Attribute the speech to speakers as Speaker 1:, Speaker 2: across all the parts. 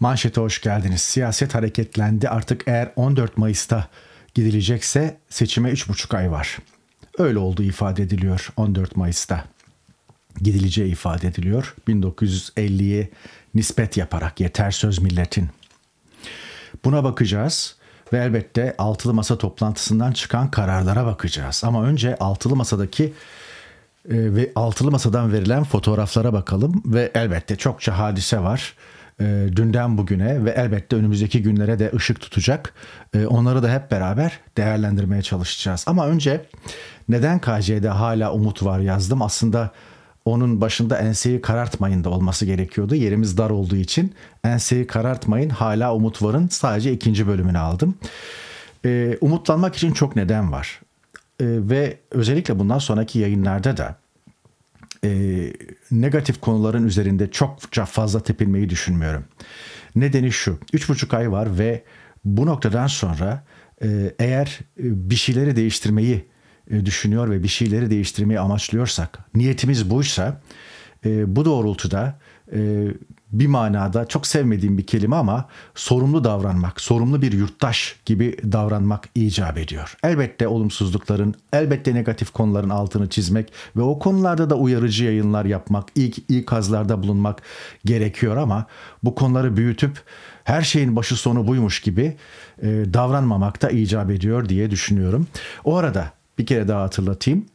Speaker 1: Manşete hoş geldiniz. Siyaset hareketlendi. Artık eğer 14 Mayıs'ta gidilecekse seçime 3,5 ay var. Öyle olduğu ifade ediliyor 14 Mayıs'ta. Gidileceği ifade ediliyor. 1950'yi nispet yaparak yeter söz milletin. Buna bakacağız ve elbette altılı masa toplantısından çıkan kararlara bakacağız. Ama önce altılı masadaki e, ve altılı masadan verilen fotoğraflara bakalım ve elbette çokça hadise var e, dünden bugüne ve elbette önümüzdeki günlere de ışık tutacak. E, onları da hep beraber değerlendirmeye çalışacağız. Ama önce neden KC'de hala umut var yazdım. Aslında onun başında enseyi karartmayın da olması gerekiyordu. Yerimiz dar olduğu için enseyi karartmayın hala umut varın sadece ikinci bölümünü aldım. E, umutlanmak için çok neden var. E, ve özellikle bundan sonraki yayınlarda da e, negatif konuların üzerinde çokça fazla tepilmeyi düşünmüyorum. Nedeni şu, üç buçuk ay var ve bu noktadan sonra e, eğer e, bir şeyleri değiştirmeyi e, düşünüyor ve bir şeyleri değiştirmeyi amaçlıyorsak, niyetimiz buysa e, bu doğrultuda e, bir manada çok sevmediğim bir kelime ama sorumlu davranmak, sorumlu bir yurttaş gibi davranmak icap ediyor. Elbette olumsuzlukların, elbette negatif konuların altını çizmek ve o konularda da uyarıcı yayınlar yapmak, ilk ikazlarda bulunmak gerekiyor ama bu konuları büyütüp her şeyin başı sonu buymuş gibi e, davranmamak da icap ediyor diye düşünüyorum. O arada bir kere daha hatırlatayım.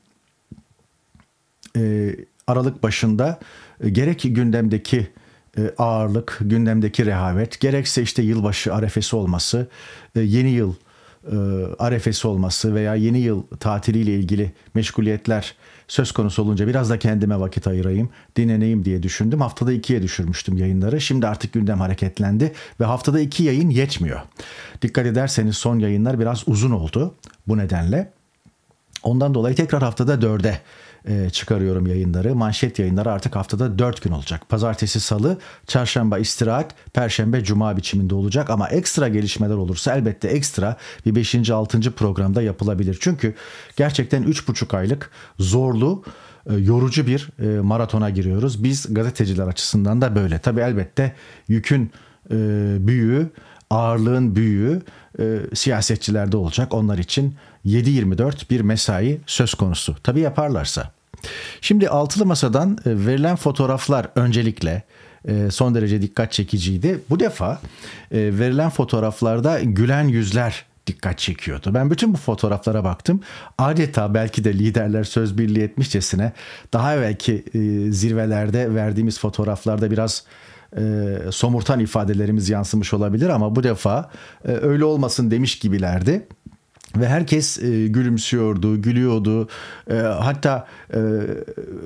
Speaker 1: E, Aralık başında e, gerek gündemdeki e, ağırlık, gündemdeki rehavet, gerekse işte yılbaşı arefesi olması, e, yeni yıl e, arefesi olması veya yeni yıl tatiliyle ilgili meşguliyetler söz konusu olunca biraz da kendime vakit ayırayım, dinleneyim diye düşündüm. Haftada ikiye düşürmüştüm yayınları. Şimdi artık gündem hareketlendi ve haftada iki yayın yetmiyor. Dikkat ederseniz son yayınlar biraz uzun oldu bu nedenle. Ondan dolayı tekrar haftada dörde e, çıkarıyorum yayınları. Manşet yayınları artık haftada 4 gün olacak. Pazartesi, salı, çarşamba istirahat, perşembe, cuma biçiminde olacak. Ama ekstra gelişmeler olursa elbette ekstra bir 5. 6. programda yapılabilir. Çünkü gerçekten 3,5 aylık zorlu e, yorucu bir e, maratona giriyoruz. Biz gazeteciler açısından da böyle. Tabi elbette yükün e, büyüğü ağırlığın büyüğü e, siyasetçilerde olacak. Onlar için 7-24 bir mesai söz konusu. Tabi yaparlarsa. Şimdi altılı masadan e, verilen fotoğraflar öncelikle e, son derece dikkat çekiciydi. Bu defa e, verilen fotoğraflarda gülen yüzler dikkat çekiyordu. Ben bütün bu fotoğraflara baktım. Adeta belki de liderler söz birliği etmişçesine daha belki zirvelerde verdiğimiz fotoğraflarda biraz e, somurtan ifadelerimiz yansımış olabilir ama bu defa e, öyle olmasın demiş gibilerdi. Ve herkes e, gülümsüyordu, gülüyordu. E, hatta e,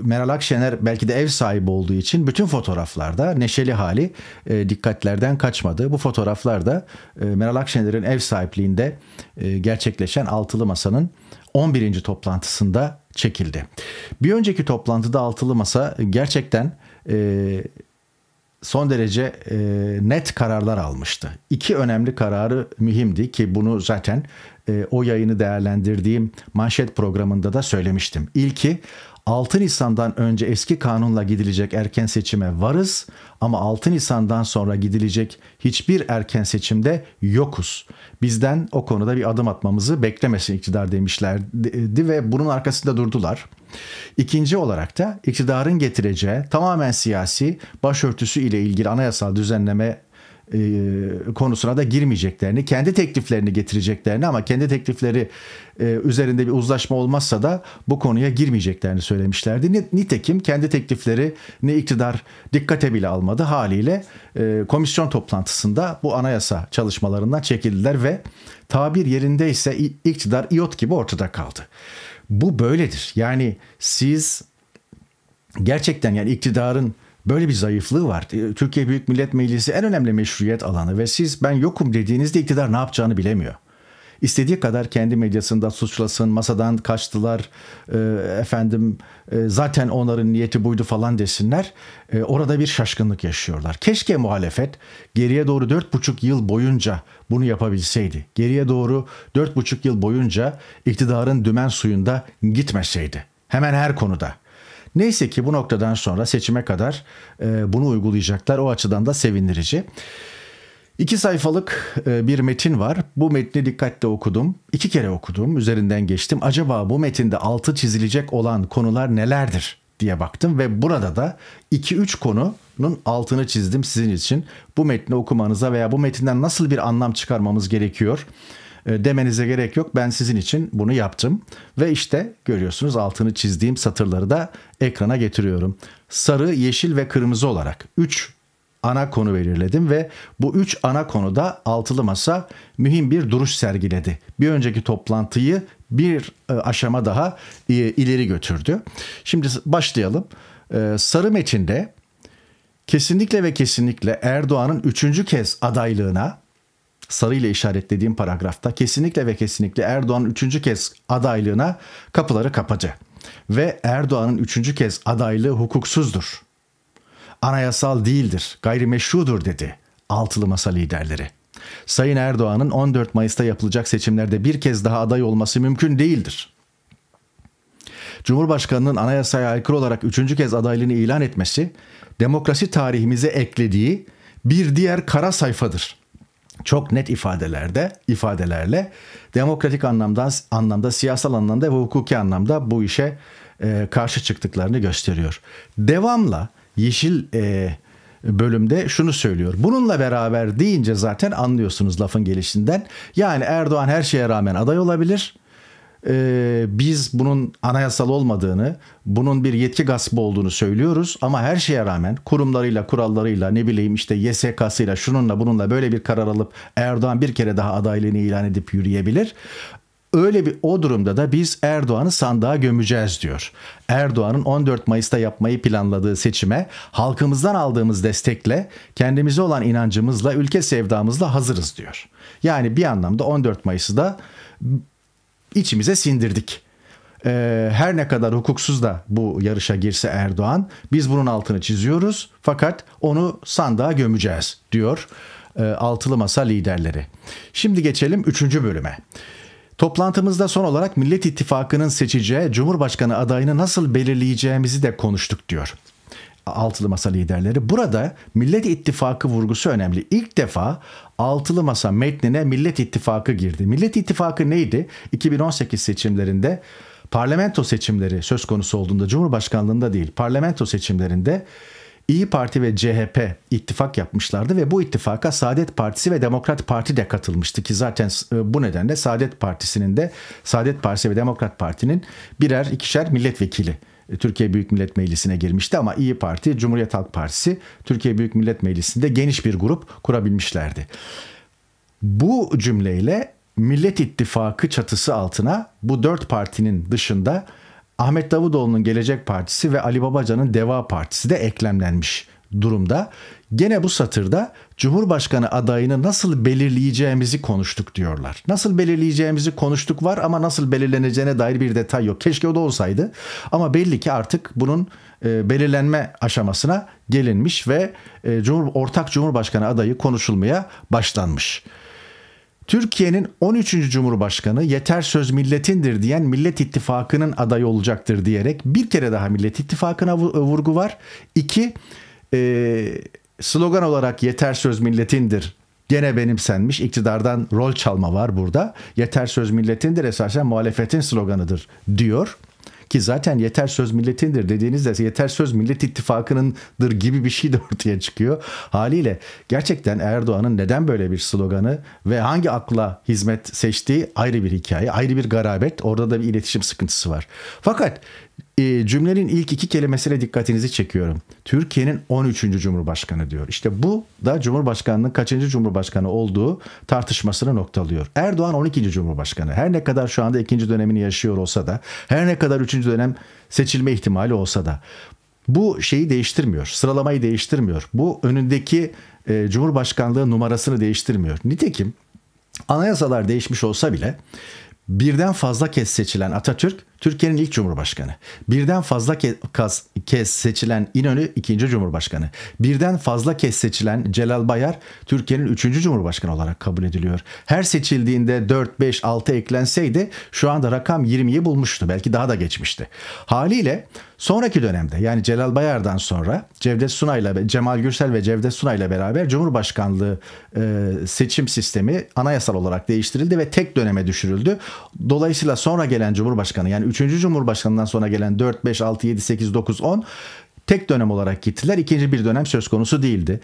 Speaker 1: Meral Akşener belki de ev sahibi olduğu için bütün fotoğraflarda neşeli hali e, dikkatlerden kaçmadı. Bu fotoğraflarda e, Meral Akşener'in ev sahipliğinde e, gerçekleşen altılı masanın 11. toplantısında çekildi. Bir önceki toplantıda altılı masa gerçekten e, son derece e, net kararlar almıştı. İki önemli kararı mühimdi ki bunu zaten e, o yayını değerlendirdiğim manşet programında da söylemiştim. İlki 6 Nisan'dan önce eski kanunla gidilecek erken seçime varız ama 6 Nisan'dan sonra gidilecek hiçbir erken seçimde yokuz. Bizden o konuda bir adım atmamızı beklemesin iktidar demişlerdi ve bunun arkasında durdular. İkinci olarak da iktidarın getireceği tamamen siyasi başörtüsü ile ilgili anayasal düzenleme e, konusuna da girmeyeceklerini, kendi tekliflerini getireceklerini ama kendi teklifleri e, üzerinde bir uzlaşma olmazsa da bu konuya girmeyeceklerini söylemişlerdi. Nitekim kendi teklifleri, ne iktidar dikkate bile almadı haliyle e, komisyon toplantısında bu anayasa çalışmalarından çekildiler ve tabir yerindeyse iktidar iot gibi ortada kaldı. Bu böyledir. Yani siz gerçekten yani iktidarın Böyle bir zayıflığı var. Ee, Türkiye Büyük Millet Meclisi en önemli meşruiyet alanı ve siz ben yokum dediğinizde iktidar ne yapacağını bilemiyor. İstediği kadar kendi medyasında suçlasın, masadan kaçtılar, e, efendim e, zaten onların niyeti buydu falan desinler. E, orada bir şaşkınlık yaşıyorlar. Keşke muhalefet geriye doğru dört buçuk yıl boyunca bunu yapabilseydi. Geriye doğru dört buçuk yıl boyunca iktidarın dümen suyunda gitmeseydi. Hemen her konuda. Neyse ki bu noktadan sonra seçime kadar e, bunu uygulayacaklar. O açıdan da sevindirici. İki sayfalık e, bir metin var. Bu metni dikkatle okudum. İki kere okudum. Üzerinden geçtim. Acaba bu metinde altı çizilecek olan konular nelerdir diye baktım ve burada da iki üç konunun altını çizdim sizin için. Bu metni okumanıza veya bu metinden nasıl bir anlam çıkarmamız gerekiyor? E, demenize gerek yok. Ben sizin için bunu yaptım. Ve işte görüyorsunuz altını çizdiğim satırları da ekrana getiriyorum. Sarı, yeşil ve kırmızı olarak 3 ana konu belirledim ve bu üç ana konuda altılı masa mühim bir duruş sergiledi. Bir önceki toplantıyı bir e, aşama daha e, ileri götürdü. Şimdi başlayalım. Sarı metinde kesinlikle ve kesinlikle Erdoğan'ın üçüncü kez adaylığına sarı ile işaretlediğim paragrafta kesinlikle ve kesinlikle Erdoğan üçüncü kez adaylığına kapıları kapacı. Ve Erdoğan'ın üçüncü kez adaylığı hukuksuzdur. Anayasal değildir, gayrimeşrudur dedi altılı masa liderleri. Sayın Erdoğan'ın 14 Mayıs'ta yapılacak seçimlerde bir kez daha aday olması mümkün değildir. Cumhurbaşkanının anayasaya aykırı olarak üçüncü kez adaylığını ilan etmesi, demokrasi tarihimize eklediği bir diğer kara sayfadır.'' çok net ifadelerde ifadelerle demokratik anlamda anlamda siyasal anlamda ve hukuki anlamda bu işe e, karşı çıktıklarını gösteriyor. Devamla yeşil e, bölümde şunu söylüyor. Bununla beraber deyince zaten anlıyorsunuz lafın gelişinden. Yani Erdoğan her şeye rağmen aday olabilir e, biz bunun anayasal olmadığını, bunun bir yetki gaspı olduğunu söylüyoruz ama her şeye rağmen kurumlarıyla, kurallarıyla, ne bileyim işte YSK'sıyla, şununla bununla böyle bir karar alıp Erdoğan bir kere daha adaylığını ilan edip yürüyebilir. Öyle bir o durumda da biz Erdoğan'ı sandığa gömeceğiz diyor. Erdoğan'ın 14 Mayıs'ta yapmayı planladığı seçime halkımızdan aldığımız destekle, kendimize olan inancımızla, ülke sevdamızla hazırız diyor. Yani bir anlamda 14 Mayıs'ı da içimize sindirdik. Ee, her ne kadar hukuksuz da bu yarışa girse Erdoğan biz bunun altını çiziyoruz fakat onu sandığa gömeceğiz diyor e, altılı masa liderleri. Şimdi geçelim üçüncü bölüme. Toplantımızda son olarak Millet İttifakı'nın seçeceği Cumhurbaşkanı adayını nasıl belirleyeceğimizi de konuştuk diyor altılı masa liderleri. Burada Millet İttifakı vurgusu önemli. İlk defa altılı masa metnine Millet İttifakı girdi. Millet İttifakı neydi? 2018 seçimlerinde parlamento seçimleri söz konusu olduğunda Cumhurbaşkanlığında değil parlamento seçimlerinde İyi Parti ve CHP ittifak yapmışlardı ve bu ittifaka Saadet Partisi ve Demokrat Parti de katılmıştı ki zaten e, bu nedenle Saadet Partisi'nin de Saadet Partisi ve Demokrat Parti'nin birer ikişer milletvekili e, Türkiye Büyük Millet Meclisi'ne girmişti ama İyi Parti, Cumhuriyet Halk Partisi Türkiye Büyük Millet Meclisi'nde geniş bir grup kurabilmişlerdi. Bu cümleyle Millet İttifakı çatısı altına bu dört partinin dışında Ahmet Davutoğlu'nun Gelecek Partisi ve Ali Babacan'ın Deva Partisi de eklemlenmiş durumda. Gene bu satırda Cumhurbaşkanı adayını nasıl belirleyeceğimizi konuştuk diyorlar. Nasıl belirleyeceğimizi konuştuk var ama nasıl belirleneceğine dair bir detay yok. Keşke o da olsaydı. Ama belli ki artık bunun e, belirlenme aşamasına gelinmiş ve e, Cumhur, ortak Cumhurbaşkanı adayı konuşulmaya başlanmış. Türkiye'nin 13. Cumhurbaşkanı yeter söz milletindir diyen Millet İttifakı'nın adayı olacaktır diyerek bir kere daha Millet İttifakı'na vurgu var. İki, e, slogan olarak yeter söz milletindir gene benimsenmiş. İktidardan rol çalma var burada. Yeter söz milletindir esasen muhalefetin sloganıdır diyor. Ki zaten yeter söz milletindir dediğinizde yeter söz millet ittifakınındır gibi bir şey de ortaya çıkıyor. Haliyle gerçekten Erdoğan'ın neden böyle bir sloganı ve hangi akla hizmet seçtiği ayrı bir hikaye, ayrı bir garabet. Orada da bir iletişim sıkıntısı var. Fakat e, cümlenin ilk iki kelimesine dikkatinizi çekiyorum. Türkiye'nin 13. Cumhurbaşkanı diyor. İşte bu da Cumhurbaşkanının kaçıncı Cumhurbaşkanı olduğu tartışmasını noktalıyor. Erdoğan 12. Cumhurbaşkanı. Her ne kadar şu anda ikinci dönemini yaşıyor olsa da, her ne kadar üçüncü dönem seçilme ihtimali olsa da bu şeyi değiştirmiyor. Sıralamayı değiştirmiyor. Bu önündeki e, Cumhurbaşkanlığı numarasını değiştirmiyor. Nitekim anayasalar değişmiş olsa bile birden fazla kez seçilen Atatürk Türkiye'nin ilk cumhurbaşkanı. Birden fazla kez seçilen İnönü ikinci cumhurbaşkanı. Birden fazla kez seçilen Celal Bayar Türkiye'nin üçüncü cumhurbaşkanı olarak kabul ediliyor. Her seçildiğinde 4, 5, 6 eklenseydi şu anda rakam 20'yi bulmuştu. Belki daha da geçmişti. Haliyle sonraki dönemde yani Celal Bayar'dan sonra Cevdet Sunay'la Cemal Gürsel ve Cevdet Sunay'la beraber Cumhurbaşkanlığı e, seçim sistemi anayasal olarak değiştirildi ve tek döneme düşürüldü. Dolayısıyla sonra gelen Cumhurbaşkanı yani 3. Cumhurbaşkanından sonra gelen 4, 5, 6, 7, 8, 9, 10 tek dönem olarak gittiler. İkinci bir dönem söz konusu değildi.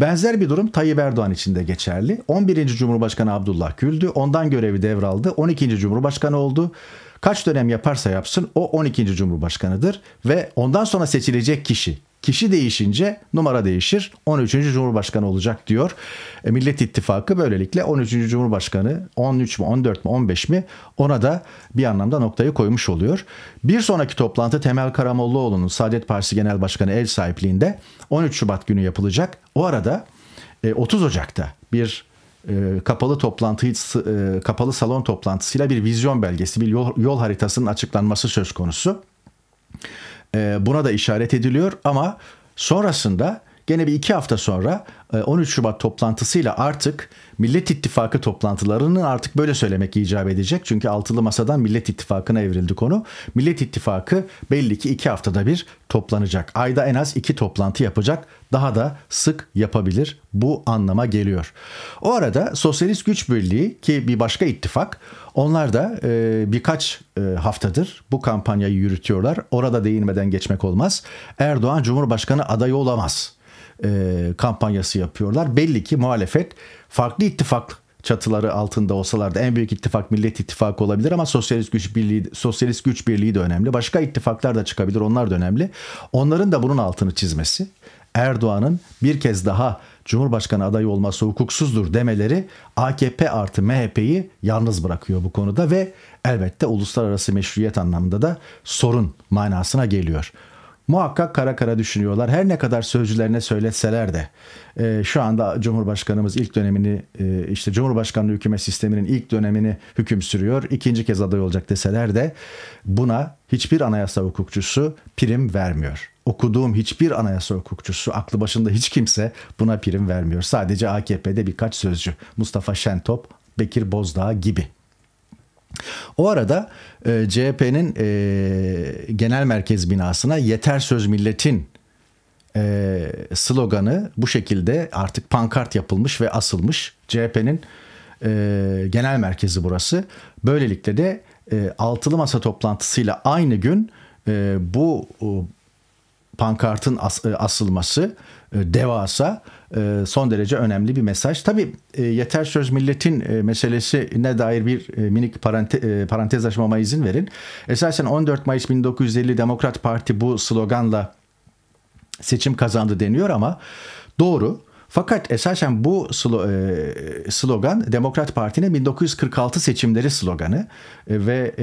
Speaker 1: Benzer bir durum Tayyip Erdoğan için de geçerli. 11. Cumhurbaşkanı Abdullah Gül'dü. Ondan görevi devraldı. 12. Cumhurbaşkanı oldu. Kaç dönem yaparsa yapsın o 12. Cumhurbaşkanıdır ve ondan sonra seçilecek kişi Kişi değişince numara değişir. 13. Cumhurbaşkanı olacak diyor. E, Millet İttifakı böylelikle 13. Cumhurbaşkanı 13 mi, 14 mi, 15 mi ona da bir anlamda noktayı koymuş oluyor. Bir sonraki toplantı Temel Karamollaoğlu'nun Saadet Partisi Genel Başkanı el sahipliğinde 13 Şubat günü yapılacak. O arada 30 e, Ocak'ta bir e, kapalı toplantı e, kapalı salon toplantısıyla bir vizyon belgesi, bir yol, yol haritasının açıklanması söz konusu. Ee, buna da işaret ediliyor ama sonrasında gene bir iki hafta sonra 13 e, Şubat toplantısıyla artık Millet İttifakı toplantılarını artık böyle söylemek icap edecek. Çünkü altılı masadan Millet İttifakı'na evrildi konu. Millet İttifakı belli ki iki haftada bir toplanacak. Ayda en az iki toplantı yapacak. Daha da sık yapabilir. Bu anlama geliyor. O arada Sosyalist Güç Birliği ki bir başka ittifak onlar da e, birkaç e, haftadır bu kampanyayı yürütüyorlar. Orada değinmeden geçmek olmaz. Erdoğan Cumhurbaşkanı adayı olamaz e, kampanyası yapıyorlar. Belli ki muhalefet farklı ittifak çatıları altında olsalar da en büyük ittifak Millet İttifakı olabilir ama Sosyalist Güç Birliği Sosyalist Güç Birliği de önemli. Başka ittifaklar da çıkabilir. Onlar da önemli. Onların da bunun altını çizmesi Erdoğan'ın bir kez daha Cumhurbaşkanı adayı olması hukuksuzdur demeleri AKP artı MHP'yi yalnız bırakıyor bu konuda ve elbette uluslararası meşruiyet anlamında da sorun manasına geliyor muhakkak kara kara düşünüyorlar. Her ne kadar sözcülerine söyletseler de e, şu anda Cumhurbaşkanımız ilk dönemini e, işte Cumhurbaşkanlığı hükümet sisteminin ilk dönemini hüküm sürüyor. İkinci kez aday olacak deseler de buna hiçbir anayasa hukukçusu prim vermiyor. Okuduğum hiçbir anayasa hukukçusu, aklı başında hiç kimse buna prim vermiyor. Sadece AKP'de birkaç sözcü. Mustafa Şentop, Bekir Bozdağ gibi. O arada e, CHP'nin e, genel merkez binasına yeter söz milletin e, sloganı bu şekilde artık pankart yapılmış ve asılmış. CHP'nin e, genel merkezi burası. Böylelikle de e, altılı masa toplantısıyla aynı gün e, bu pankartın as, e, asılması e, devasa e, son derece önemli bir mesaj. Tabi yeter söz milletin meselesi ne dair bir minik parante, parantez açmama izin verin. Esasen 14 Mayıs 1950 Demokrat Parti bu sloganla seçim kazandı deniyor ama doğru. Fakat esasen bu slogan Demokrat Parti'nin 1946 seçimleri sloganı ve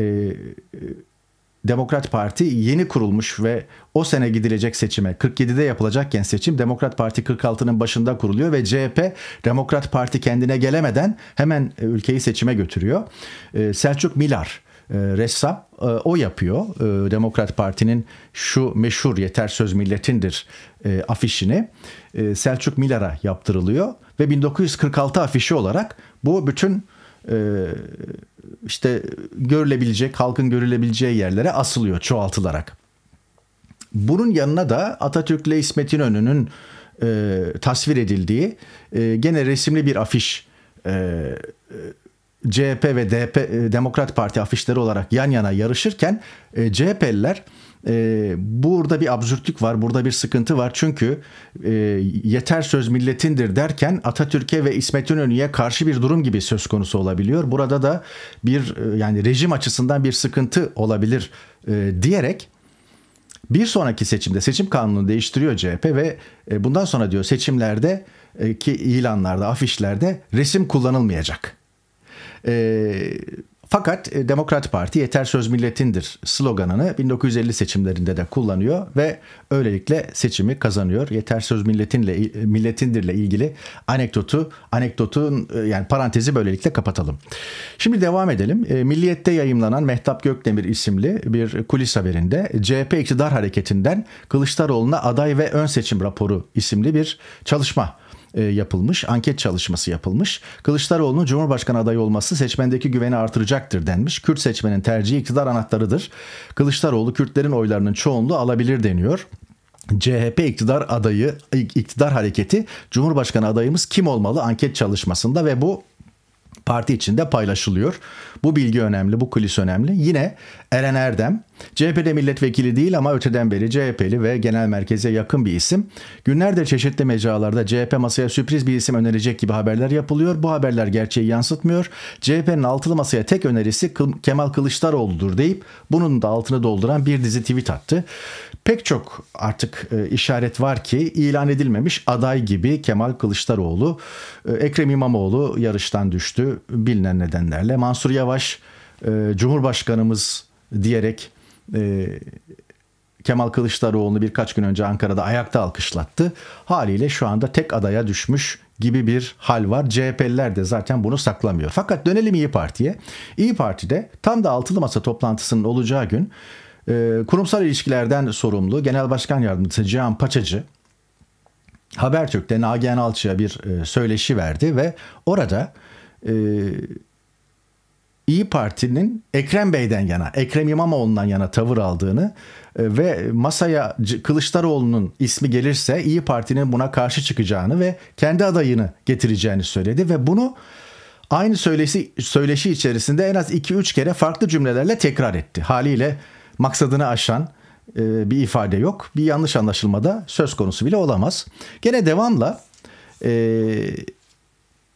Speaker 1: Demokrat Parti yeni kurulmuş ve o sene gidilecek seçime 47'de yapılacakken seçim Demokrat Parti 46'nın başında kuruluyor ve CHP Demokrat Parti kendine gelemeden hemen e, ülkeyi seçime götürüyor. E, Selçuk Milar e, ressam o yapıyor Demokrat Parti'nin şu meşhur yeter söz milletindir afişini Selçuk Milar'a yaptırılıyor ve 1946 afişi olarak bu bütün ee, işte görülebilecek, halkın görülebileceği yerlere asılıyor çoğaltılarak. Bunun yanına da Atatürk'le İsmet İnönü'nün e, tasvir edildiği e, gene resimli bir afiş e, CHP ve DP e, Demokrat Parti afişleri olarak yan yana yarışırken e, CHP'liler e, burada bir absürtlük var, burada bir sıkıntı var. Çünkü e, yeter söz milletindir derken Atatürk'e ve İsmet İnönü'ye karşı bir durum gibi söz konusu olabiliyor. Burada da bir e, yani rejim açısından bir sıkıntı olabilir e, diyerek bir sonraki seçimde seçim kanunu değiştiriyor CHP ve e, bundan sonra diyor seçimlerde e, ki ilanlarda, afişlerde resim kullanılmayacak Eee fakat e, Demokrat Parti yeter söz milletindir sloganını 1950 seçimlerinde de kullanıyor ve öylelikle seçimi kazanıyor. Yeter söz milletinle milletindirle ilgili anekdotu anekdotun e, yani parantezi böylelikle kapatalım. Şimdi devam edelim. E, Milliyet'te yayımlanan Mehtap Gökdemir isimli bir kulis haberinde CHP iktidar hareketinden Kılıçdaroğlu'na aday ve ön seçim raporu isimli bir çalışma e, yapılmış, anket çalışması yapılmış. Kılıçdaroğlu'nun Cumhurbaşkanı adayı olması seçmendeki güveni artıracaktır denmiş. Kürt seçmenin tercihi iktidar anahtarıdır. Kılıçdaroğlu Kürtlerin oylarının çoğunluğu alabilir deniyor. CHP iktidar adayı, iktidar hareketi Cumhurbaşkanı adayımız kim olmalı anket çalışmasında ve bu parti içinde paylaşılıyor. Bu bilgi önemli, bu kulis önemli. Yine Eren Erdem, CHP'de milletvekili değil ama öteden beri CHP'li ve genel merkeze yakın bir isim. Günlerdir çeşitli mecralarda CHP masaya sürpriz bir isim önerecek gibi haberler yapılıyor. Bu haberler gerçeği yansıtmıyor. CHP'nin altılı masaya tek önerisi Kemal Kılıçdaroğlu'dur deyip bunun da altını dolduran bir dizi tweet attı pek çok artık e, işaret var ki ilan edilmemiş aday gibi Kemal Kılıçdaroğlu, e, Ekrem İmamoğlu yarıştan düştü bilinen nedenlerle. Mansur Yavaş e, Cumhurbaşkanımız diyerek Kemal Kılıçdaroğlu'nu birkaç gün önce Ankara'da ayakta alkışlattı. Haliyle şu anda tek adaya düşmüş gibi bir hal var. CHP'liler de zaten bunu saklamıyor. Fakat dönelim İyi Parti'ye. İyi Parti'de tam da altılı masa toplantısının olacağı gün ee, kurumsal ilişkilerden sorumlu Genel Başkan Yardımcısı Cihan Paçacı Habertürk'te Nagihan Alçı'ya bir e, söyleşi verdi ve orada e, İyi Parti'nin Ekrem Bey'den yana, Ekrem İmamoğlu'ndan yana tavır aldığını e, ve masaya Kılıçdaroğlu'nun ismi gelirse İyi Parti'nin buna karşı çıkacağını ve kendi adayını getireceğini söyledi ve bunu aynı söyleşi, söyleşi içerisinde en az 2-3 kere farklı cümlelerle tekrar etti. Haliyle maksadını aşan e, bir ifade yok. Bir yanlış anlaşılma da söz konusu bile olamaz. Gene devamla e,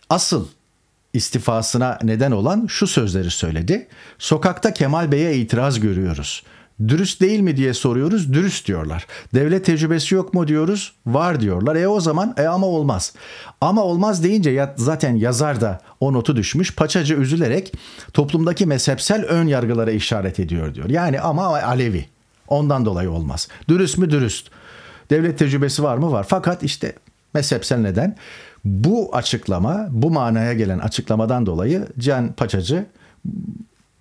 Speaker 1: asıl istifasına neden olan şu sözleri söyledi. Sokakta Kemal Bey'e itiraz görüyoruz. Dürüst değil mi diye soruyoruz. Dürüst diyorlar. Devlet tecrübesi yok mu diyoruz. Var diyorlar. E o zaman e ama olmaz. Ama olmaz deyince ya, zaten yazar da o notu düşmüş. Paçacı üzülerek toplumdaki mezhepsel ön yargılara işaret ediyor diyor. Yani ama Alevi. Ondan dolayı olmaz. Dürüst mü dürüst. Devlet tecrübesi var mı var. Fakat işte mezhepsel neden bu açıklama, bu manaya gelen açıklamadan dolayı Can Paçacı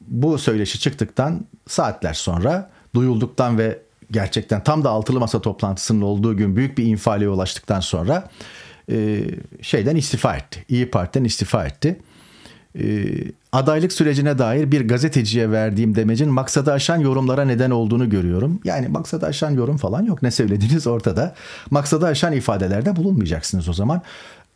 Speaker 1: bu söyleşi çıktıktan saatler sonra duyulduktan ve gerçekten tam da altılı masa toplantısının olduğu gün büyük bir infiale ulaştıktan sonra e, şeyden istifa etti. İyi Parti'den istifa etti. E, adaylık sürecine dair bir gazeteciye verdiğim demecin maksadı aşan yorumlara neden olduğunu görüyorum. Yani maksadı aşan yorum falan yok. Ne söylediğiniz ortada. Maksadı aşan ifadelerde bulunmayacaksınız o zaman.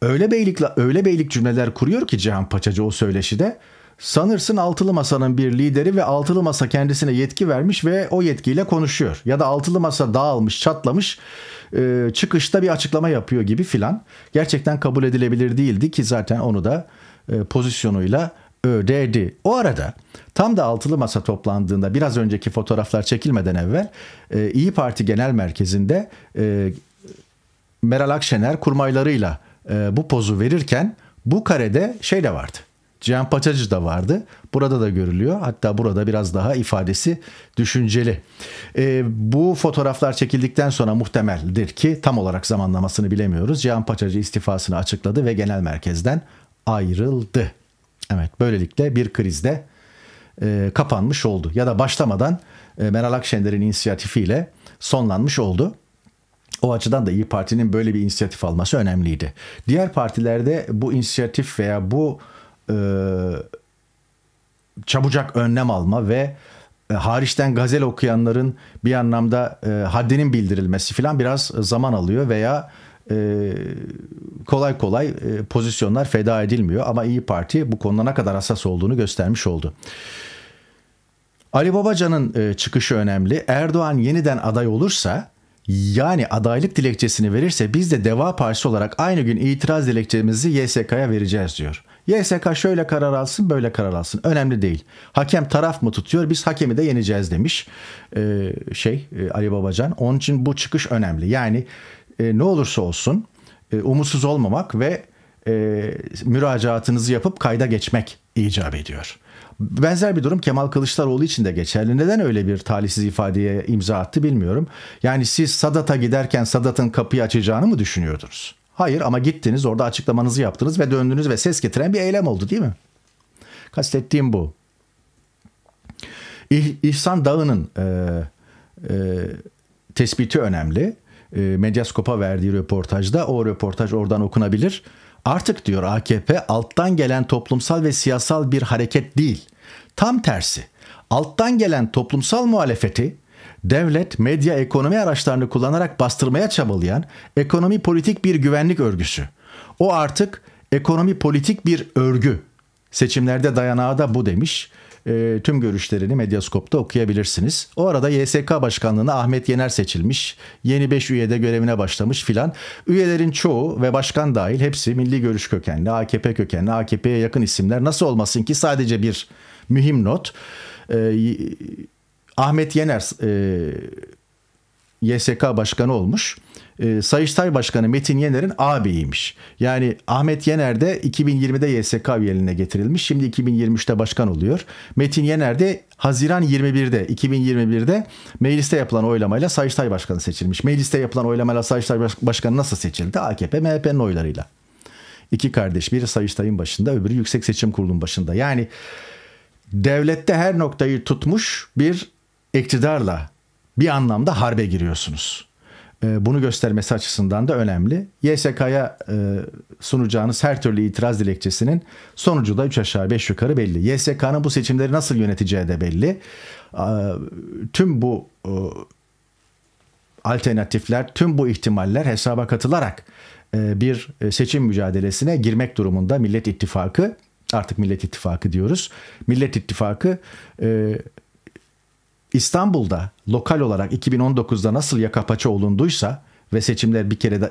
Speaker 1: Öyle beylikle öyle beylik cümleler kuruyor ki Cihan Paçacı o söyleşide. Sanırsın altılı masanın bir lideri ve altılı masa kendisine yetki vermiş ve o yetkiyle konuşuyor. Ya da altılı masa dağılmış, çatlamış, e, çıkışta bir açıklama yapıyor gibi filan. Gerçekten kabul edilebilir değildi ki zaten onu da e, pozisyonuyla ödedi. O arada tam da altılı masa toplandığında biraz önceki fotoğraflar çekilmeden evvel e, İyi Parti Genel Merkezi'nde Meral Akşener kurmaylarıyla bu pozu verirken bu karede şey de vardı. Cihan Paçacı da vardı. Burada da görülüyor. Hatta burada biraz daha ifadesi düşünceli. E, bu fotoğraflar çekildikten sonra muhtemeldir ki tam olarak zamanlamasını bilemiyoruz. Cihan Paçacı istifasını açıkladı ve genel merkezden ayrıldı. Evet böylelikle bir krizde e, kapanmış oldu. Ya da başlamadan e, Meral Akşener'in inisiyatifiyle sonlanmış oldu. O açıdan da İyi Parti'nin böyle bir inisiyatif alması önemliydi. Diğer partilerde bu inisiyatif veya bu e, çabucak önlem alma ve e, hariçten gazel okuyanların bir anlamda e, haddinin bildirilmesi falan biraz zaman alıyor veya e, kolay kolay e, pozisyonlar feda edilmiyor ama İyi Parti bu konuda ne kadar hassas olduğunu göstermiş oldu. Ali Babacan'ın e, çıkışı önemli. Erdoğan yeniden aday olursa yani adaylık dilekçesini verirse biz de Deva Partisi olarak aynı gün itiraz dilekçemizi YSK'ya vereceğiz diyor. YSK şöyle karar alsın böyle karar alsın önemli değil. Hakem taraf mı tutuyor biz hakemi de yeneceğiz demiş ee, şey e, Ali Babacan. Onun için bu çıkış önemli. Yani e, ne olursa olsun e, umutsuz olmamak ve e, müracaatınızı yapıp kayda geçmek icap ediyor. Benzer bir durum Kemal Kılıçdaroğlu için de geçerli. Neden öyle bir talihsiz ifadeye imza attı bilmiyorum. Yani siz Sadat'a giderken Sadat'ın kapıyı açacağını mı düşünüyordunuz? Hayır ama gittiniz orada açıklamanızı yaptınız ve döndünüz ve ses getiren bir eylem oldu değil mi? Kastettiğim bu. İh, İhsan Dağı'nın e, e, tespiti önemli. E, Medyaskop'a verdiği röportajda o röportaj oradan okunabilir. Artık diyor AKP alttan gelen toplumsal ve siyasal bir hareket değil. Tam tersi. Alttan gelen toplumsal muhalefeti Devlet, medya, ekonomi araçlarını kullanarak bastırmaya çabalayan ekonomi politik bir güvenlik örgüsü. O artık ekonomi politik bir örgü. Seçimlerde dayanağı da bu demiş. E, tüm görüşlerini Medyaskop'ta okuyabilirsiniz. O arada YSK Başkanlığı'na Ahmet Yener seçilmiş. Yeni 5 üyede görevine başlamış filan. Üyelerin çoğu ve başkan dahil hepsi milli görüş kökenli, AKP kökenli, AKP'ye yakın isimler. Nasıl olmasın ki sadece bir mühim not. E, Ahmet Yener e, YSK Başkanı olmuş. E, Sayıştay Başkanı Metin Yener'in ağabeyiymiş. Yani Ahmet Yener de 2020'de YSK üyeliğine getirilmiş. Şimdi 2023'te başkan oluyor. Metin Yener de Haziran 21'de 2021'de mecliste yapılan oylamayla Sayıştay Başkanı seçilmiş. Mecliste yapılan oylamayla Sayıştay Başkanı nasıl seçildi? AKP MHP'nin oylarıyla. İki kardeş biri Sayıştay'ın başında öbürü Yüksek Seçim Kurulu'nun başında. Yani devlette her noktayı tutmuş bir iktidarla bir anlamda harbe giriyorsunuz. Ee, bunu göstermesi açısından da önemli. YSK'ya e, sunacağınız her türlü itiraz dilekçesinin sonucu da 3 aşağı 5 yukarı belli. YSK'nın bu seçimleri nasıl yöneteceği de belli. Ee, tüm bu e, alternatifler, tüm bu ihtimaller hesaba katılarak e, bir seçim mücadelesine girmek durumunda Millet İttifakı artık Millet İttifakı diyoruz. Millet İttifakı İstanbul'da lokal olarak 2019'da nasıl yakapaça olunduysa ve seçimler bir kere de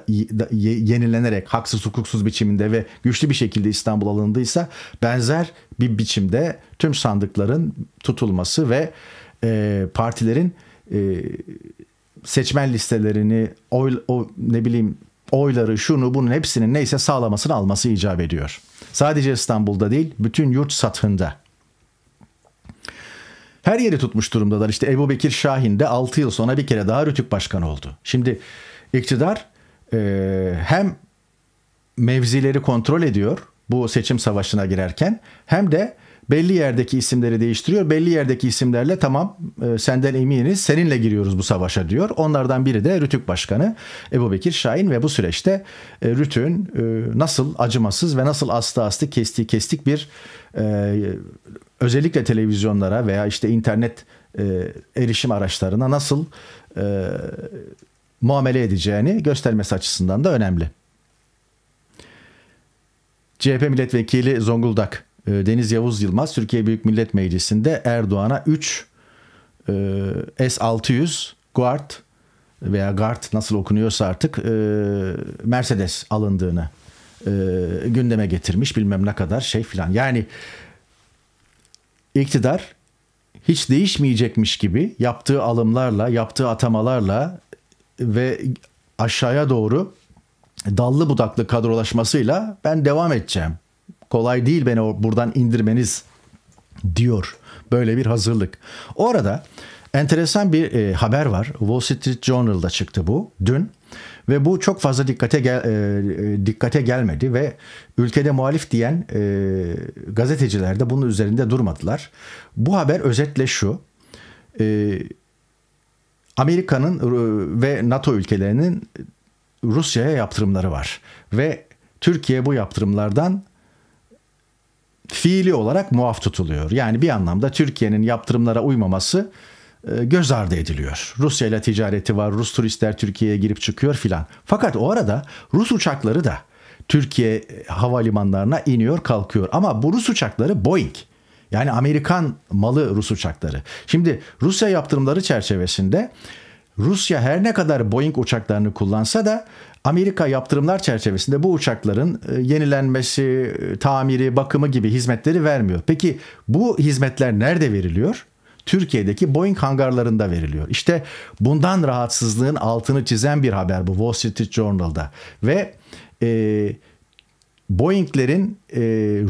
Speaker 1: yenilenerek haksız hukuksuz biçiminde ve güçlü bir şekilde İstanbul alındıysa benzer bir biçimde tüm sandıkların tutulması ve e, partilerin e, seçmen listelerini oy, o, ne bileyim oyları şunu bunun hepsinin neyse sağlamasını alması icap ediyor. Sadece İstanbul'da değil bütün yurt satında. Her yeri tutmuş durumdalar. İşte Ebu Bekir Şahin de 6 yıl sonra bir kere daha Rütük Başkanı oldu. Şimdi iktidar e, hem mevzileri kontrol ediyor bu seçim savaşına girerken hem de belli yerdeki isimleri değiştiriyor. Belli yerdeki isimlerle tamam e, senden eminiz seninle giriyoruz bu savaşa diyor. Onlardan biri de Rütük Başkanı Ebu Bekir Şahin ve bu süreçte e, Rütük'ün e, nasıl acımasız ve nasıl astı astı kestiği kestik bir e, özellikle televizyonlara veya işte internet e, erişim araçlarına nasıl e, muamele edeceğini göstermesi açısından da önemli. CHP milletvekili Zonguldak ee, Deniz Yavuz Yılmaz Türkiye Büyük Millet Meclisi'nde Erdoğan'a 3 e, S600 Guard veya Guard nasıl okunuyorsa artık e, Mercedes alındığını e, gündeme getirmiş bilmem ne kadar şey filan. Yani iktidar hiç değişmeyecekmiş gibi yaptığı alımlarla, yaptığı atamalarla ve aşağıya doğru dallı budaklı kadrolaşmasıyla ben devam edeceğim kolay değil beni buradan indirmeniz diyor. Böyle bir hazırlık. Orada enteresan bir e, haber var. Wall Street Journal'da çıktı bu dün ve bu çok fazla dikkate gel, e, e, dikkate gelmedi ve ülkede muhalif diyen e, gazeteciler de bunun üzerinde durmadılar. Bu haber özetle şu. E, Amerika'nın e, ve NATO ülkelerinin Rusya'ya yaptırımları var ve Türkiye bu yaptırımlardan fiili olarak muaf tutuluyor. Yani bir anlamda Türkiye'nin yaptırımlara uymaması e, göz ardı ediliyor. Rusya ile ticareti var, Rus turistler Türkiye'ye girip çıkıyor filan. Fakat o arada Rus uçakları da Türkiye e, havalimanlarına iniyor kalkıyor. Ama bu Rus uçakları Boeing. Yani Amerikan malı Rus uçakları. Şimdi Rusya yaptırımları çerçevesinde Rusya her ne kadar Boeing uçaklarını kullansa da Amerika yaptırımlar çerçevesinde bu uçakların e, yenilenmesi, e, tamiri, bakımı gibi hizmetleri vermiyor. Peki bu hizmetler nerede veriliyor? Türkiye'deki Boeing hangarlarında veriliyor. İşte bundan rahatsızlığın altını çizen bir haber bu Wall Street Journal'da ve e, Boeing'lerin e,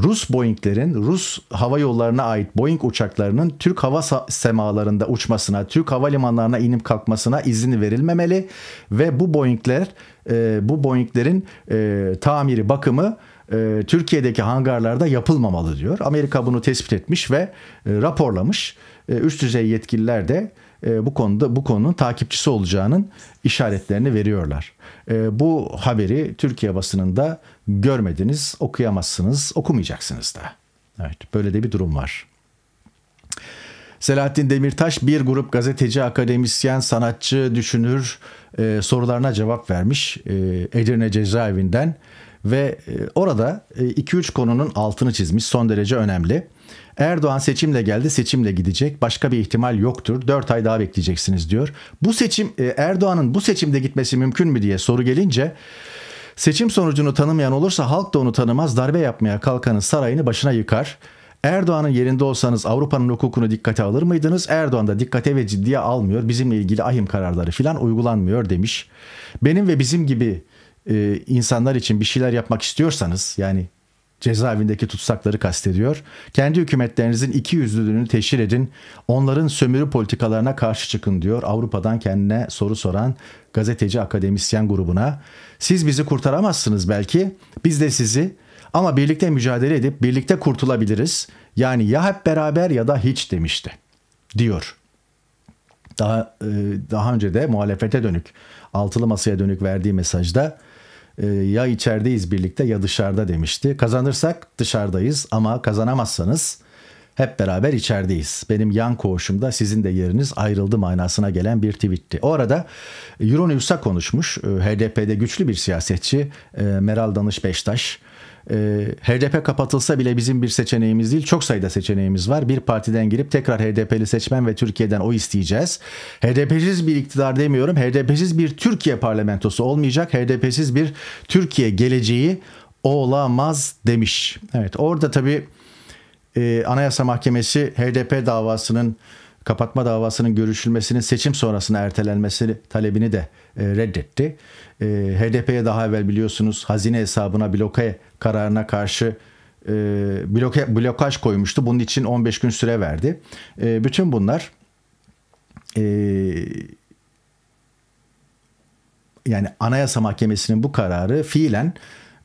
Speaker 1: Rus Boeing'lerin Rus hava yollarına ait Boeing uçaklarının Türk hava semalarında uçmasına, Türk havalimanlarına inip kalkmasına izin verilmemeli ve bu Boeing'ler e, bu Boeing'lerin e, tamiri, bakımı e, Türkiye'deki hangarlarda yapılmamalı diyor. Amerika bunu tespit etmiş ve e, raporlamış. E, üst düzey yetkililer de e, bu konuda bu konunun takipçisi olacağının işaretlerini veriyorlar. Ee, bu haberi Türkiye basınında görmediniz, okuyamazsınız, okumayacaksınız da. Evet, böyle de bir durum var. Selahattin Demirtaş bir grup gazeteci, akademisyen, sanatçı, düşünür e, sorularına cevap vermiş e, Edirne cezaevinden ve e, orada 2-3 e, konunun altını çizmiş son derece önemli. Erdoğan seçimle geldi, seçimle gidecek. Başka bir ihtimal yoktur. 4 ay daha bekleyeceksiniz diyor. Bu seçim e, Erdoğan'ın bu seçimde gitmesi mümkün mü diye soru gelince seçim sonucunu tanımayan olursa halk da onu tanımaz. Darbe yapmaya kalkanın sarayını başına yıkar. Erdoğan'ın yerinde olsanız Avrupa'nın hukukunu dikkate alır mıydınız? Erdoğan da dikkate ve ciddiye almıyor. Bizimle ilgili ahim kararları filan uygulanmıyor demiş. Benim ve bizim gibi e, insanlar için bir şeyler yapmak istiyorsanız yani cezaevindeki tutsakları kastediyor. Kendi hükümetlerinizin iki yüzlülüğünü teşhir edin. Onların sömürü politikalarına karşı çıkın diyor. Avrupa'dan kendine soru soran gazeteci akademisyen grubuna. Siz bizi kurtaramazsınız belki. Biz de sizi ama birlikte mücadele edip birlikte kurtulabiliriz. Yani ya hep beraber ya da hiç demişti. Diyor. Daha e, daha önce de muhalefete dönük, altılı masaya dönük verdiği mesajda e, ya içerideyiz birlikte ya dışarıda demişti. Kazanırsak dışarıdayız ama kazanamazsanız hep beraber içerideyiz. Benim yan koğuşumda sizin de yeriniz ayrıldı manasına gelen bir tweetti. O arada Euronews'a konuşmuş e, HDP'de güçlü bir siyasetçi e, Meral Danış Beştaş. E, HDP kapatılsa bile bizim bir seçeneğimiz değil çok sayıda seçeneğimiz var. Bir partiden girip tekrar HDP'li seçmen ve Türkiye'den o isteyeceğiz. HDP'siz bir iktidar demiyorum. HDP'siz bir Türkiye parlamentosu olmayacak. HDP'siz bir Türkiye geleceği olamaz demiş. Evet orada tabii e, Anayasa Mahkemesi HDP davasının kapatma davasının görüşülmesinin seçim sonrasına ertelenmesi talebini de e, reddetti. E, ee, HDP'ye daha evvel biliyorsunuz hazine hesabına bloke kararına karşı e, bloke, blokaj koymuştu. Bunun için 15 gün süre verdi. E, bütün bunlar e, yani Anayasa Mahkemesi'nin bu kararı fiilen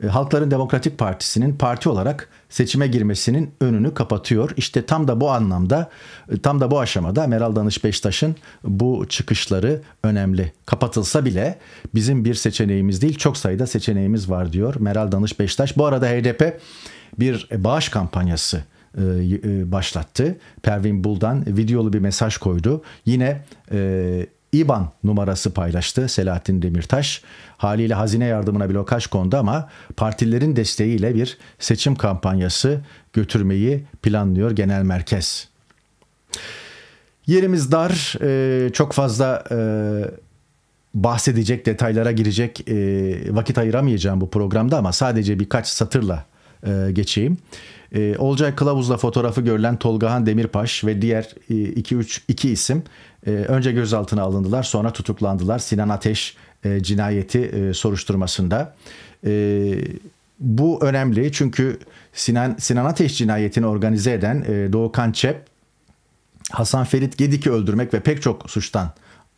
Speaker 1: e, Halkların Demokratik Partisi'nin parti olarak seçime girmesinin önünü kapatıyor. İşte tam da bu anlamda, e, tam da bu aşamada Meral Danış Beştaş'ın bu çıkışları önemli. Kapatılsa bile bizim bir seçeneğimiz değil, çok sayıda seçeneğimiz var diyor Meral Danış Beştaş. Bu arada HDP bir bağış kampanyası e, başlattı. Pervin Buldan videolu bir mesaj koydu. Yine IBAN numarası paylaştı Selahattin Demirtaş. Haliyle hazine yardımına blokaj kondu ama partilerin desteğiyle bir seçim kampanyası götürmeyi planlıyor genel merkez. Yerimiz dar, ee, çok fazla e, bahsedecek, detaylara girecek e, vakit ayıramayacağım bu programda ama sadece birkaç satırla e, geçeyim. E, Olcay Kılavuz'la fotoğrafı görülen Tolgahan Demirpaş ve diğer 2 e, iki isim e, önce gözaltına alındılar sonra tutuklandılar Sinan Ateş e, cinayeti e, soruşturmasında. E, bu önemli çünkü Sinan, Sinan Ateş cinayetini organize eden e, Doğukan Çep, Hasan Ferit Gedik'i öldürmek ve pek çok suçtan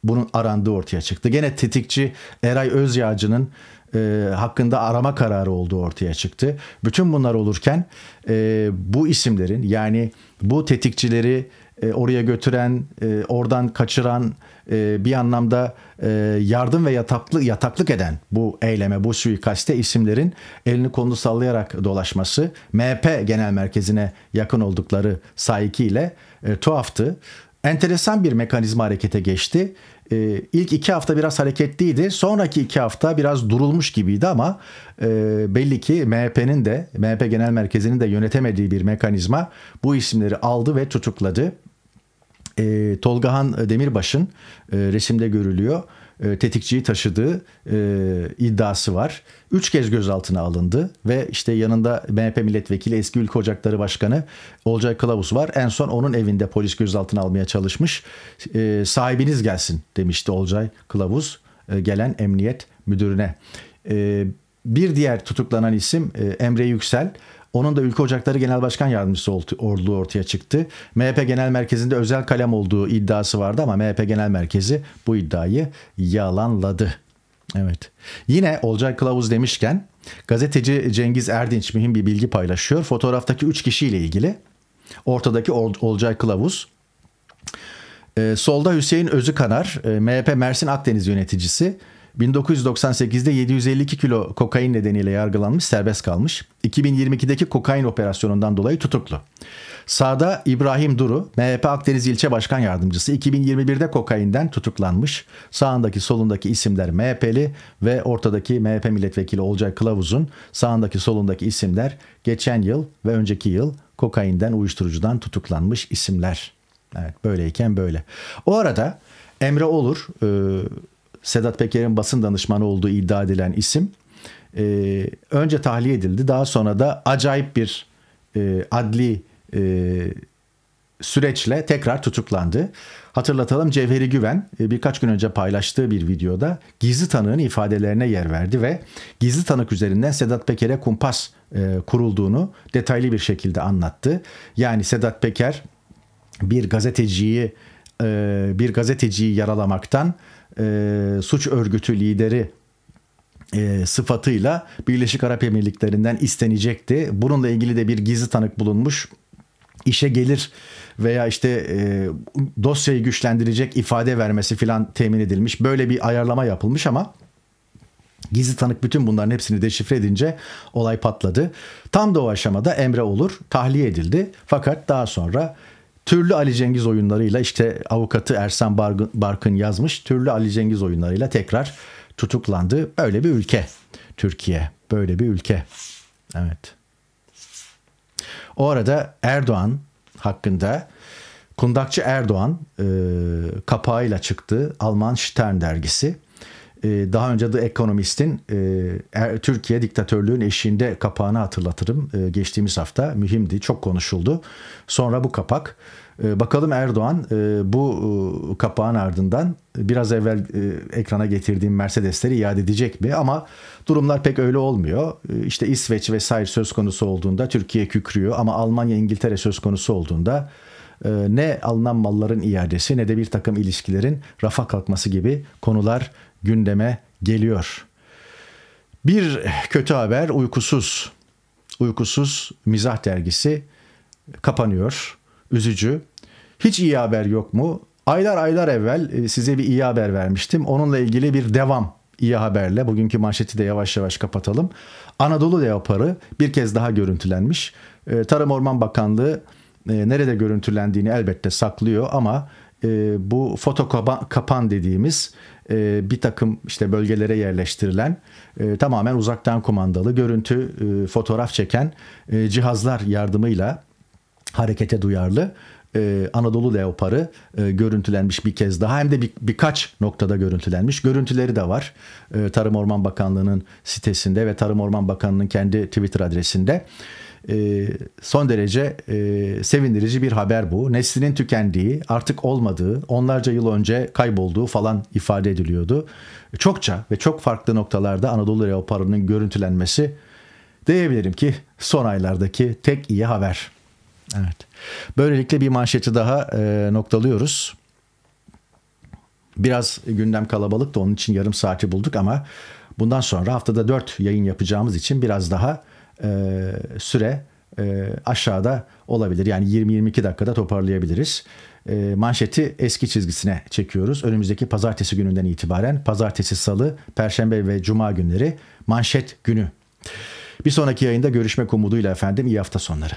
Speaker 1: bunun arandığı ortaya çıktı. Gene tetikçi Eray Özyağcı'nın e, hakkında arama kararı olduğu ortaya çıktı. Bütün bunlar olurken e, bu isimlerin yani bu tetikçileri e, oraya götüren, e, oradan kaçıran, e, bir anlamda e, yardım ve yataklı, yataklık eden bu eyleme, bu suikaste isimlerin elini kolunu sallayarak dolaşması MHP Genel Merkezi'ne yakın oldukları saiki e, tuhaftı. Enteresan bir mekanizma harekete geçti e, ilk iki hafta biraz hareketliydi. Sonraki iki hafta biraz durulmuş gibiydi ama e, belli ki MHP'nin de MHP Genel Merkezi'nin de yönetemediği bir mekanizma bu isimleri aldı ve tutukladı. E, Tolgahan Demirbaş'ın e, resimde görülüyor e, tetikçiyi taşıdığı e, iddiası var. Üç kez gözaltına alındı ve işte yanında MHP milletvekili eski ülke ocakları başkanı Olcay Kılavuz var. En son onun evinde polis gözaltına almaya çalışmış. E, sahibiniz gelsin demişti Olcay Kılavuz e, gelen emniyet müdürüne. E, bir diğer tutuklanan isim e, Emre Yüksel. Onun da Ülke Ocakları Genel Başkan Yardımcısı olduğu ortaya çıktı. MHP Genel Merkezi'nde özel kalem olduğu iddiası vardı ama MHP Genel Merkezi bu iddiayı yalanladı. Evet. Yine Olcay Kılavuz demişken gazeteci Cengiz Erdinç mühim bir bilgi paylaşıyor. Fotoğraftaki 3 kişiyle ilgili. Ortadaki Ol- Olcay Kılavuz. Ee, solda Hüseyin Özükanar, e, MHP Mersin Akdeniz yöneticisi. 1998'de 752 kilo kokain nedeniyle yargılanmış, serbest kalmış. 2022'deki kokain operasyonundan dolayı tutuklu. Sağda İbrahim Duru, MHP Akdeniz İlçe Başkan Yardımcısı 2021'de kokainden tutuklanmış. Sağındaki solundaki isimler MHP'li ve ortadaki MHP Milletvekili Olcay Kılavuz'un sağındaki solundaki isimler geçen yıl ve önceki yıl kokainden uyuşturucudan tutuklanmış isimler. Evet böyleyken böyle. O arada Emre Olur e, Sedat Peker'in basın danışmanı olduğu iddia edilen isim e, önce tahliye edildi. Daha sonra da acayip bir e, adli e, süreçle tekrar tutuklandı. Hatırlatalım Cevheri Güven e, birkaç gün önce paylaştığı bir videoda gizli tanığın ifadelerine yer verdi ve gizli tanık üzerinden Sedat Peker'e kumpas e, kurulduğunu detaylı bir şekilde anlattı. Yani Sedat Peker bir gazeteciyi e, bir gazeteciyi yaralamaktan e, suç örgütü lideri e, sıfatıyla Birleşik Arap Emirlikleri'nden istenecekti. Bununla ilgili de bir gizli tanık bulunmuş. İşe gelir veya işte e, dosyayı güçlendirecek ifade vermesi filan temin edilmiş. Böyle bir ayarlama yapılmış ama Gizli tanık bütün bunların hepsini deşifre edince olay patladı. Tam da o aşamada Emre Olur tahliye edildi. Fakat daha sonra Türlü Ali Cengiz oyunlarıyla işte avukatı Ersan Barkın yazmış. Türlü Ali Cengiz oyunlarıyla tekrar tutuklandı. Böyle bir ülke Türkiye. Böyle bir ülke. Evet. O arada Erdoğan hakkında Kundakçı Erdoğan e, kapağıyla çıktı Alman Stern dergisi. Ee, daha önce The Economist'in e, er, Türkiye diktatörlüğün eşiğinde kapağını hatırlatırım. Ee, geçtiğimiz hafta mühimdi, çok konuşuldu. Sonra bu kapak. Ee, bakalım Erdoğan e, bu e, kapağın ardından biraz evvel ekrana getirdiğim Mercedes'leri iade edecek mi? Ama durumlar pek öyle olmuyor. İşte İsveç vesaire söz konusu olduğunda Türkiye kükrüyor ama Almanya, İngiltere söz konusu olduğunda ne alınan malların iadesi ne de bir takım ilişkilerin rafa kalkması gibi konular gündeme geliyor. Bir kötü haber uykusuz. Uykusuz mizah dergisi kapanıyor. Üzücü. Hiç iyi haber yok mu? Aylar aylar evvel e, size bir iyi haber vermiştim. Onunla ilgili bir devam iyi haberle bugünkü manşeti de yavaş yavaş kapatalım. Anadolu leoparı bir kez daha görüntülenmiş. E, Tarım Orman Bakanlığı e, nerede görüntülendiğini elbette saklıyor ama bu foto kapan dediğimiz e, bir takım işte bölgelere yerleştirilen e, tamamen uzaktan kumandalı görüntü e, fotoğraf çeken e, cihazlar yardımıyla harekete duyarlı e, Anadolu Leoparı e, görüntülenmiş bir kez daha hem de bir, birkaç noktada görüntülenmiş. Görüntüleri de var e, Tarım Orman Bakanlığı'nın sitesinde ve Tarım Orman Bakanlığı'nın kendi Twitter adresinde e, son derece e, sevindirici bir haber bu. Neslinin tükendiği, artık olmadığı, onlarca yıl önce kaybolduğu falan ifade ediliyordu. Çokça ve çok farklı noktalarda Anadolu Leoparı'nın görüntülenmesi diyebilirim ki son aylardaki tek iyi haber. Evet. Böylelikle bir manşeti daha e, noktalıyoruz. Biraz gündem kalabalık da onun için yarım saati bulduk ama bundan sonra haftada 4 yayın yapacağımız için biraz daha e, süre e, aşağıda olabilir. Yani 20-22 dakikada toparlayabiliriz. E, manşeti eski çizgisine çekiyoruz. Önümüzdeki pazartesi gününden itibaren pazartesi, salı, perşembe ve cuma günleri manşet günü. Bir sonraki yayında görüşmek umuduyla efendim. İyi hafta sonları.